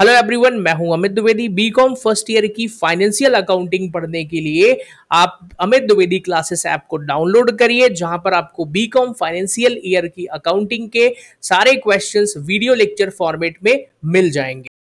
hello everyone मैं हूं Amit Dwivedi BCom first year की फाइनेंशियल अकाउंटिंग पढ़ने के लिए आप अमित द्विवेदी क्लासेस ऐप को डाउनलोड करिए जहां पर आपको बीकॉम फाइनेंशियल ईयर की अकाउंटिंग के सारे क्वेश्चंस वीडियो लेक्चर फॉर्मेट में मिल जाएंगे